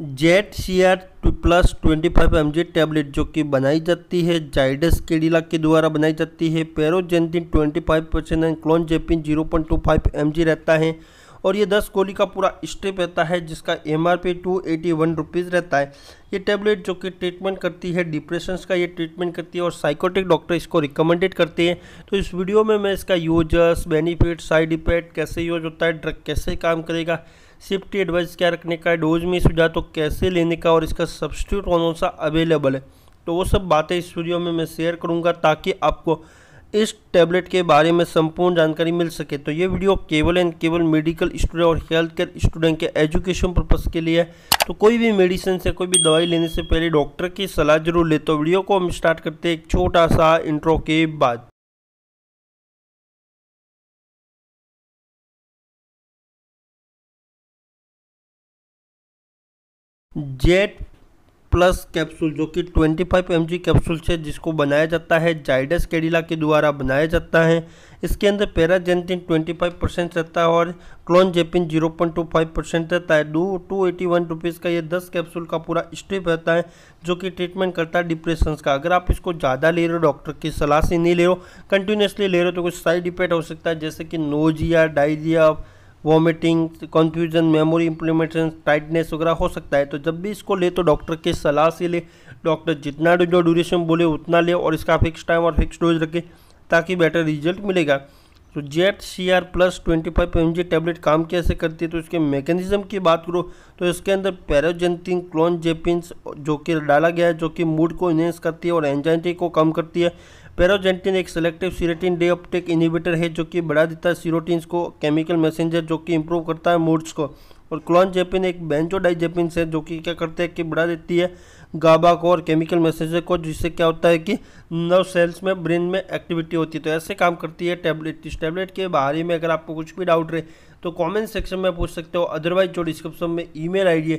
jet C R plus twenty five M G tablet जो कि बनाई जाती है जाइडस केडिला के द्वारा बनाई जाती है paroxetine twenty five percent and जेपिन zero point two five M G रहता है और ये दस गोली का पूरा स्टेप रहता है जिसका M R P two eighty one rupees रहता है ये टेबलेट जो कि ट्रीटमेंट करती है डिप्रेशंस का ये ट्रीटमेंट करती है और साइकोटिक डॉक्टर इसको रिकमेंडेड करते हैं तो इस वीडियो में मैं इसका यूजर्स बेनिफिट साइड इफेक्ट कैसे यूज होता है ड्रग कैसे काम करेगा सेफ्टी एडवाइस क्या रखने का डोज में सुझाव तो कैसे लेने का और इसका सब्सिट्यूट कौन कौन सा अवेलेबल है तो वो सब बातें इस वीडियो में मैं शेयर करूँगा ताकि आपको इस टैबलेट के बारे में संपूर्ण जानकारी मिल सके तो ये वीडियो केवल एंड केवल मेडिकल स्टूडेंट और हेल्थ केयर स्टूडेंट के एजुकेशन पर्पस के लिए है तो कोई भी मेडिसिन से कोई भी दवाई लेने से पहले डॉक्टर की सलाह जरूर ले तो वीडियो को हम स्टार्ट करते हैं एक छोटा सा इंट्रो के बाद जेट प्लस कैप्सूल जो कि 25 फाइव कैप्सूल से जिसको बनाया जाता है जाइडस कैडिला के द्वारा बनाया जाता है इसके अंदर पैराजेंटिन 25 परसेंट रहता है और क्लोनजेपिन 0.25 परसेंट रहता है दो टू एटी वन रुपीज़ का ये 10 कैप्सूल का पूरा स्टेप रहता है जो कि ट्रीटमेंट करता है डिप्रेशन का अगर आप इसको ज़्यादा ले रहे हो डॉक्टर की सलाह से नहीं ले रहे हो कंटिन्यूसली ले रहे हो तो कुछ साइड इफेक्ट हो सकता है जैसे कि nausea diarrhoea vomiting confusion memory implementation tightness वगैरह हो सकता है तो जब भी इसको ले तो डॉक्टर की सलाह से ले डॉक्टर जितना जो ड्यूरेशन बोले उतना ले और इसका फिक्स टाइम और फिक्स डोज रखें ताकि बेटर रिजल्ट मिलेगा तो जेट C R plus twenty five M G tablet काम कैसे करती है तो इसके मैकेनिज्म की बात करो तो इसके अंदर पैरोजेंथिन क्लोन जेपिन्स जो कि डाला गया है जो कि मूड को इन्हेंस करती है और एंजाइटी को कम करती है पैरोजेंटिन एक selective serotonin reuptake inhibitor है जो कि बढ़ा देता है सीरोटीन्स को केमिकल मैसेंजर जो कि इंप्रूव करता है मूड्स को और क्लॉन जेपिन एक डाइजेपिन है जो कि क्या करते हैं कि बढ़ा देती है गाबा को और केमिकल मैसेज को जिससे क्या होता है कि नर्व सेल्स में ब्रेन में एक्टिविटी होती है तो ऐसे काम करती है टैबलेट इस टैबलेट के बारे में अगर आपको कुछ भी डाउट रहे तो कमेंट सेक्शन में पूछ सकते हो अदरवाइज जो डिस्क्रिप्शन में ईमेल आईडी है